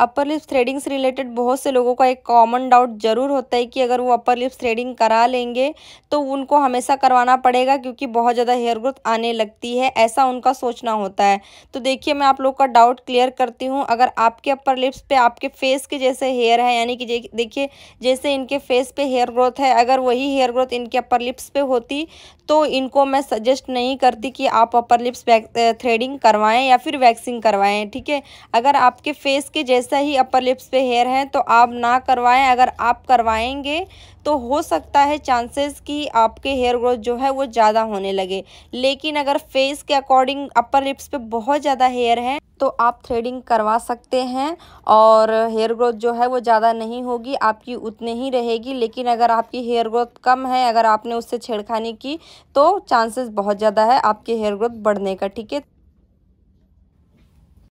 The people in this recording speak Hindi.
अपर लिप्स थ्रेडिंग से रिलेटेड बहुत से लोगों का एक कॉमन डाउट जरूर होता है कि अगर वो अपर लिप्स थ्रेडिंग करा लेंगे तो उनको हमेशा करवाना पड़ेगा क्योंकि बहुत ज़्यादा हेयर ग्रोथ आने लगती है ऐसा उनका सोचना होता है तो देखिए मैं आप लोग का डाउट क्लियर करती हूँ अगर आपके अपर लिप्स पे आपके फेस के जैसे हेयर है यानी कि देखिए जैसे इनके फेस पे हेयर ग्रोथ है अगर वही हेयर ग्रोथ इनके अपर लिप्स पे होती तो इनको मैं सजेस्ट नहीं करती कि आप अपर लिप्स थ्रेडिंग करवाएँ या फिर वैक्सिंग करवाएँ ठीक है अगर आपके फेस के जैसे ऐसा ही अपर लिप्स पे हेयर है तो आप ना करवाएं अगर आप करवाएंगे तो हो सकता है चांसेस कि आपके हेयर ग्रोथ जो है वो ज़्यादा होने लगे लेकिन अगर फेस के अकॉर्डिंग अपर लिप्स पे बहुत ज़्यादा हेयर है तो आप थ्रेडिंग करवा सकते हैं और हेयर ग्रोथ जो है वो ज़्यादा नहीं होगी आपकी उतने ही रहेगी लेकिन अगर आपकी हेयर ग्रोथ कम है अगर आपने उससे छेड़खानी की तो चांसेस बहुत ज़्यादा है आपके हेयर ग्रोथ बढ़ने का ठीक है